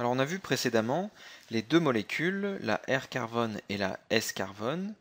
Alors on a vu précédemment les deux molécules, la R-carbone et la S-carbone,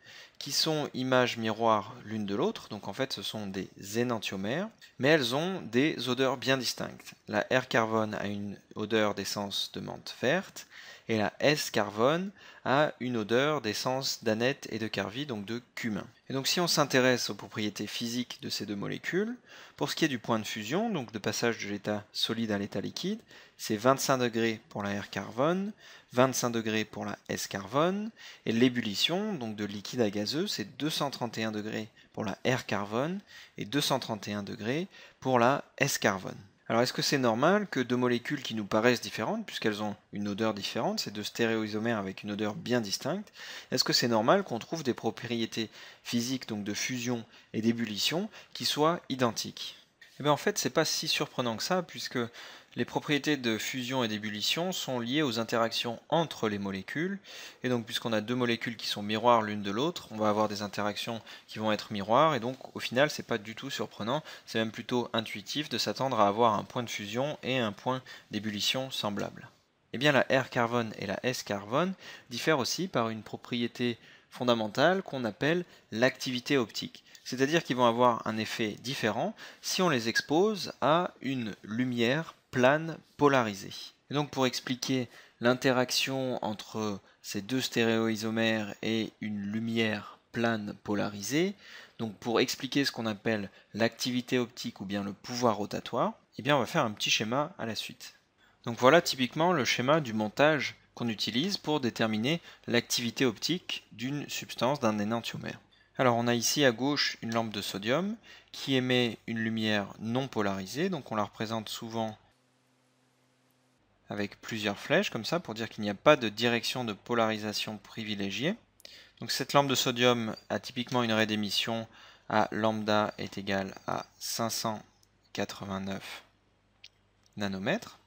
qui sont images miroirs l'une de l'autre, donc en fait ce sont des énantiomères, mais elles ont des odeurs bien distinctes. La R carbone a une odeur d'essence de menthe verte, et la S carbone a une odeur d'essence d'aneth et de carvi, donc de cumin. Et donc si on s'intéresse aux propriétés physiques de ces deux molécules, pour ce qui est du point de fusion, donc de passage de l'état solide à l'état liquide, c'est 25 degrés pour la R carbone, 25 degrés pour la S carbone, et l'ébullition, donc de liquide à gazeux, c'est 231 degrés pour la R carbone et 231 degrés pour la S carbone. Alors est-ce que c'est normal que deux molécules qui nous paraissent différentes, puisqu'elles ont une odeur différente, c'est deux stéréoisomères avec une odeur bien distincte, est-ce que c'est normal qu'on trouve des propriétés physiques, donc de fusion et d'ébullition, qui soient identiques eh ben, en fait, c'est pas si surprenant que ça, puisque les propriétés de fusion et d'ébullition sont liées aux interactions entre les molécules. Et donc, puisqu'on a deux molécules qui sont miroirs l'une de l'autre, on va avoir des interactions qui vont être miroirs. Et donc, au final, c'est pas du tout surprenant. C'est même plutôt intuitif de s'attendre à avoir un point de fusion et un point d'ébullition semblables. Eh bien, la R carbone et la S carbone diffèrent aussi par une propriété fondamentale qu'on appelle l'activité optique. C'est-à-dire qu'ils vont avoir un effet différent si on les expose à une lumière plane polarisée. Et donc pour expliquer l'interaction entre ces deux stéréoisomères et une lumière plane polarisée, donc pour expliquer ce qu'on appelle l'activité optique ou bien le pouvoir rotatoire, eh bien on va faire un petit schéma à la suite. Donc voilà typiquement le schéma du montage qu'on utilise pour déterminer l'activité optique d'une substance, d'un énantiomère. Alors on a ici à gauche une lampe de sodium qui émet une lumière non polarisée, donc on la représente souvent avec plusieurs flèches comme ça pour dire qu'il n'y a pas de direction de polarisation privilégiée. Donc cette lampe de sodium a typiquement une raie d'émission à lambda est égale à 589 nanomètres.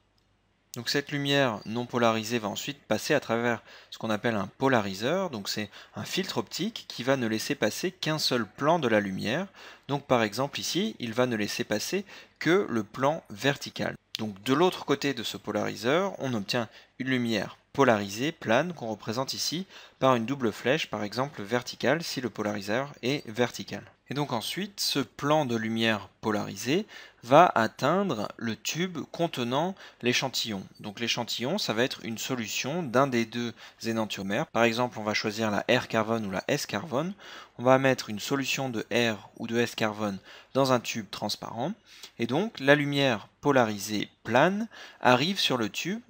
Donc cette lumière non polarisée va ensuite passer à travers ce qu'on appelle un polariseur, donc c'est un filtre optique qui va ne laisser passer qu'un seul plan de la lumière. Donc par exemple ici, il va ne laisser passer que le plan vertical. Donc de l'autre côté de ce polariseur, on obtient une lumière polarisée plane qu'on représente ici par une double flèche, par exemple verticale si le polariseur est vertical. Et donc ensuite, ce plan de lumière polarisée va atteindre le tube contenant l'échantillon. Donc l'échantillon, ça va être une solution d'un des deux énantiomères. Par exemple, on va choisir la R carbone ou la S carbone. On va mettre une solution de R ou de S carbone dans un tube transparent. Et donc la lumière polarisée plane arrive sur le tube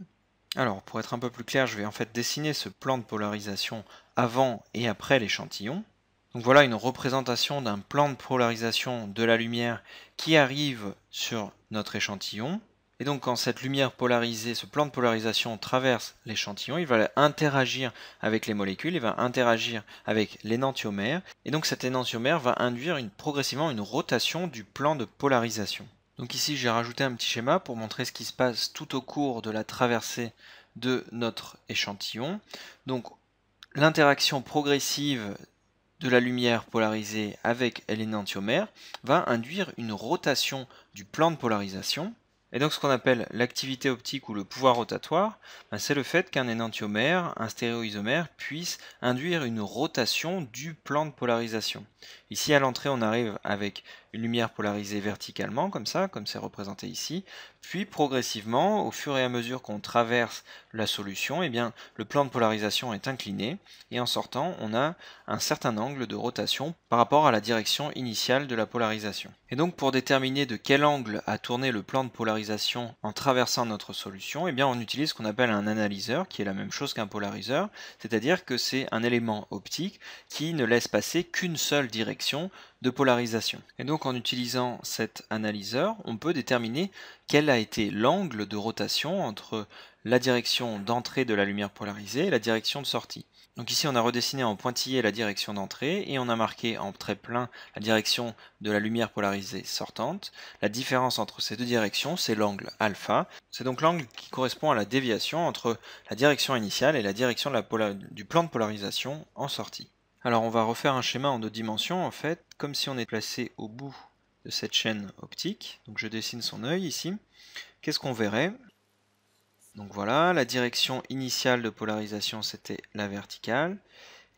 alors, pour être un peu plus clair, je vais en fait dessiner ce plan de polarisation avant et après l'échantillon. Donc voilà une représentation d'un plan de polarisation de la lumière qui arrive sur notre échantillon. Et donc quand cette lumière polarisée, ce plan de polarisation traverse l'échantillon, il va interagir avec les molécules, il va interagir avec l'énantiomère. Et donc cet énantiomère va induire progressivement une rotation du plan de polarisation. Donc ici j'ai rajouté un petit schéma pour montrer ce qui se passe tout au cours de la traversée de notre échantillon. Donc l'interaction progressive de la lumière polarisée avec l'énantiomère va induire une rotation du plan de polarisation. Et donc ce qu'on appelle l'activité optique ou le pouvoir rotatoire, ben, c'est le fait qu'un énantiomère, un stéréoisomère, puisse induire une rotation du plan de polarisation. Ici à l'entrée on arrive avec une lumière polarisée verticalement, comme ça, comme c'est représenté ici, puis progressivement, au fur et à mesure qu'on traverse la solution, et eh bien, le plan de polarisation est incliné, et en sortant, on a un certain angle de rotation par rapport à la direction initiale de la polarisation. Et donc, pour déterminer de quel angle a tourné le plan de polarisation en traversant notre solution, et eh bien, on utilise ce qu'on appelle un analyseur, qui est la même chose qu'un polariseur, c'est-à-dire que c'est un élément optique qui ne laisse passer qu'une seule direction de polarisation. Et donc en utilisant cet analyseur, on peut déterminer quel a été l'angle de rotation entre la direction d'entrée de la lumière polarisée et la direction de sortie. Donc ici on a redessiné en pointillé la direction d'entrée et on a marqué en trait plein la direction de la lumière polarisée sortante. La différence entre ces deux directions c'est l'angle alpha. C'est donc l'angle qui correspond à la déviation entre la direction initiale et la direction du plan de polarisation en sortie. Alors on va refaire un schéma en deux dimensions en fait, comme si on est placé au bout de cette chaîne optique. Donc je dessine son œil ici. Qu'est-ce qu'on verrait Donc voilà, la direction initiale de polarisation c'était la verticale.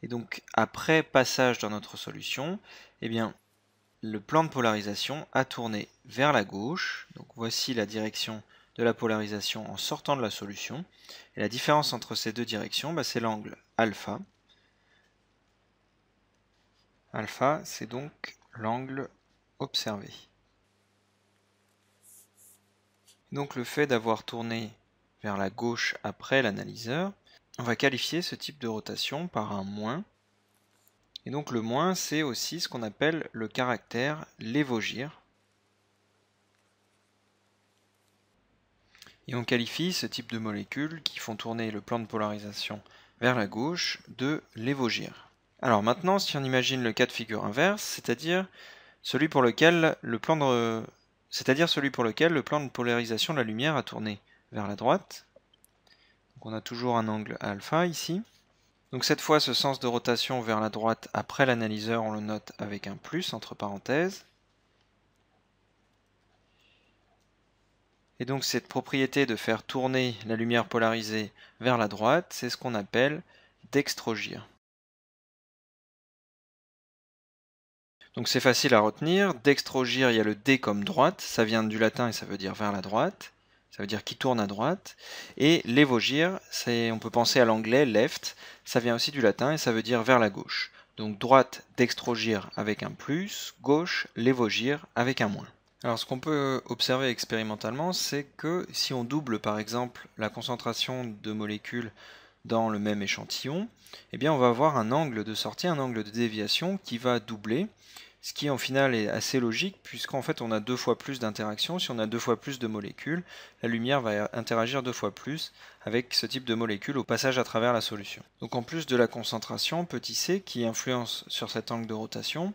Et donc après passage dans notre solution, eh bien le plan de polarisation a tourné vers la gauche. Donc voici la direction de la polarisation en sortant de la solution. Et la différence entre ces deux directions, bah, c'est l'angle alpha. Alpha, c'est donc l'angle observé. Donc le fait d'avoir tourné vers la gauche après l'analyseur, on va qualifier ce type de rotation par un moins. Et donc le moins, c'est aussi ce qu'on appelle le caractère lévogire. Et on qualifie ce type de molécules qui font tourner le plan de polarisation vers la gauche de lévogire. Alors maintenant, si on imagine le cas de figure inverse, c'est-à-dire celui pour lequel le plan de c'est-à-dire celui pour lequel le plan de polarisation de la lumière a tourné vers la droite. on a toujours un angle alpha ici. Donc cette fois, ce sens de rotation vers la droite après l'analyseur, on le note avec un plus entre parenthèses. Et donc cette propriété de faire tourner la lumière polarisée vers la droite, c'est ce qu'on appelle dextrogir. Donc c'est facile à retenir. Dextrogir, il y a le D comme droite. Ça vient du latin et ça veut dire vers la droite. Ça veut dire qui tourne à droite. Et lévogir, on peut penser à l'anglais left. Ça vient aussi du latin et ça veut dire vers la gauche. Donc droite, dextrogir avec un plus. Gauche, lévogir avec un moins. Alors ce qu'on peut observer expérimentalement, c'est que si on double par exemple la concentration de molécules dans le même échantillon, eh bien on va avoir un angle de sortie, un angle de déviation qui va doubler ce qui en final est assez logique puisqu'en fait on a deux fois plus d'interactions. Si on a deux fois plus de molécules, la lumière va interagir deux fois plus avec ce type de molécules au passage à travers la solution. Donc en plus de la concentration, petit c qui influence sur cet angle de rotation,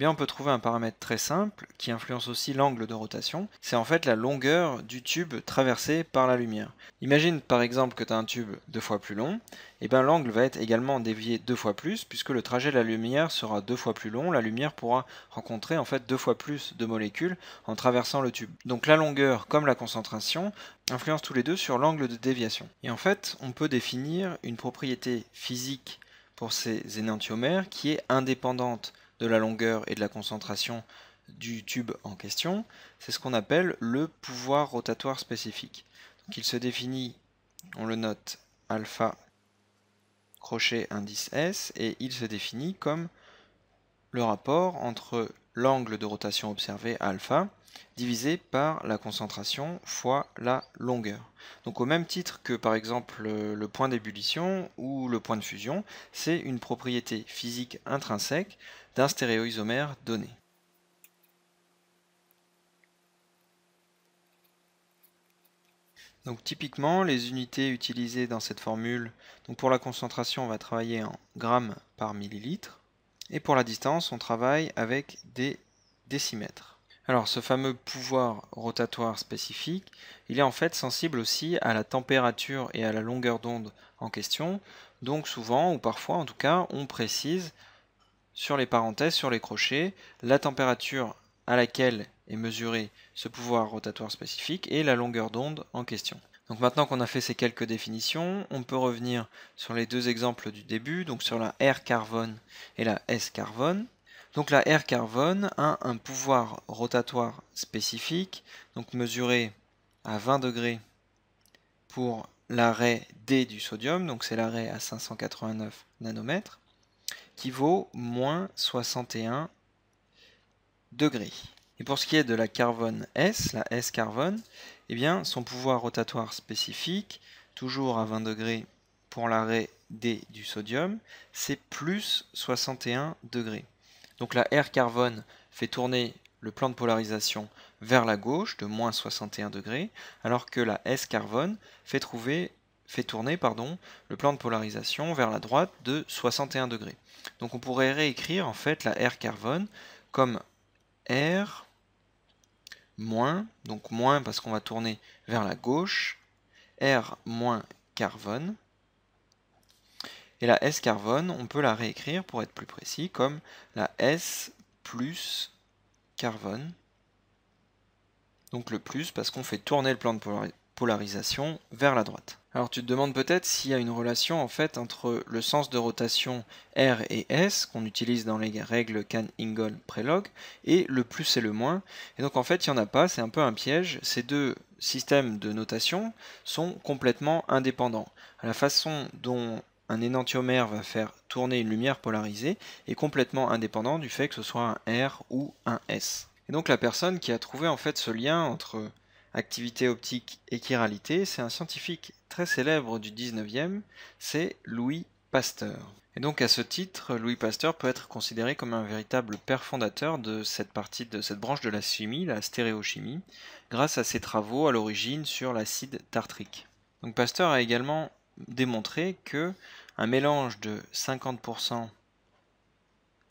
eh on peut trouver un paramètre très simple qui influence aussi l'angle de rotation, c'est en fait la longueur du tube traversé par la lumière. Imagine par exemple que tu as un tube deux fois plus long, et eh bien l'angle va être également dévié deux fois plus puisque le trajet de la lumière sera deux fois plus long, la lumière pourra rencontrer en fait deux fois plus de molécules en traversant le tube. Donc la longueur comme la concentration influencent tous les deux sur l'angle de déviation. Et en fait, on peut définir une propriété physique pour ces énantiomères qui est indépendante de la longueur et de la concentration du tube en question, c'est ce qu'on appelle le pouvoir rotatoire spécifique. il se définit, on le note, alpha crochet indice S, et il se définit comme le rapport entre l'angle de rotation observé alpha divisé par la concentration fois la longueur. Donc au même titre que par exemple le point d'ébullition ou le point de fusion, c'est une propriété physique intrinsèque d'un stéréoisomère donné. Donc typiquement, les unités utilisées dans cette formule, donc pour la concentration, on va travailler en grammes par millilitre, et pour la distance, on travaille avec des décimètres. Alors ce fameux pouvoir rotatoire spécifique, il est en fait sensible aussi à la température et à la longueur d'onde en question, donc souvent, ou parfois en tout cas, on précise sur les parenthèses, sur les crochets, la température à laquelle est mesuré ce pouvoir rotatoire spécifique et la longueur d'onde en question. Donc maintenant qu'on a fait ces quelques définitions, on peut revenir sur les deux exemples du début, donc sur la R carbone et la S carbone. Donc la R carbone a un pouvoir rotatoire spécifique, donc mesuré à 20 degrés pour l'arrêt D du sodium, donc c'est l'arrêt à 589 nanomètres, qui vaut moins 61 degrés. Et pour ce qui est de la carbone S, la S carbone, eh bien son pouvoir rotatoire spécifique, toujours à 20 degrés pour l'arrêt D du sodium, c'est plus 61 degrés. Donc la R carbone fait tourner le plan de polarisation vers la gauche de moins 61 degrés, alors que la S carbone fait, trouver, fait tourner pardon, le plan de polarisation vers la droite de 61 degrés. Donc on pourrait réécrire en fait la R carbone comme R moins, donc moins parce qu'on va tourner vers la gauche, R moins carbone, et la S carbone, on peut la réécrire pour être plus précis comme la S plus carbone. Donc le plus parce qu'on fait tourner le plan de polarisation vers la droite. Alors tu te demandes peut-être s'il y a une relation en fait entre le sens de rotation R et S qu'on utilise dans les règles Kahn-Ingold-Prelog et le plus et le moins. Et donc en fait il n'y en a pas, c'est un peu un piège. Ces deux systèmes de notation sont complètement indépendants. la façon dont un énantiomère va faire tourner une lumière polarisée et complètement indépendant du fait que ce soit un R ou un S. Et donc la personne qui a trouvé en fait ce lien entre activité optique et chiralité, c'est un scientifique très célèbre du 19e, c'est Louis Pasteur. Et donc à ce titre, Louis Pasteur peut être considéré comme un véritable père fondateur de cette partie de cette branche de la chimie, la stéréochimie, grâce à ses travaux à l'origine sur l'acide tartrique. Donc Pasteur a également démontrer que un mélange de 50%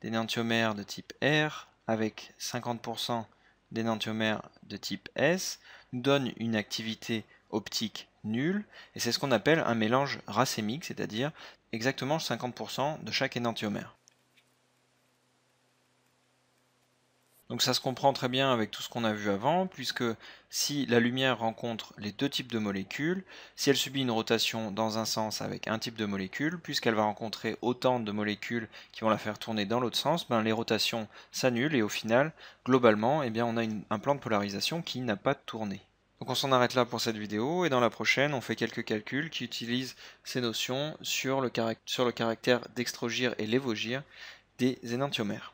d'énantiomères de type R avec 50% d'énantiomères de type S donne une activité optique nulle et c'est ce qu'on appelle un mélange racémique, c'est-à-dire exactement 50% de chaque énantiomère. Donc ça se comprend très bien avec tout ce qu'on a vu avant, puisque si la lumière rencontre les deux types de molécules, si elle subit une rotation dans un sens avec un type de molécule, puisqu'elle va rencontrer autant de molécules qui vont la faire tourner dans l'autre sens, ben les rotations s'annulent et au final, globalement, eh bien on a un plan de polarisation qui n'a pas tourné. Donc on s'en arrête là pour cette vidéo, et dans la prochaine, on fait quelques calculs qui utilisent ces notions sur le, sur le caractère d'extrogire et lévogire des énantiomères.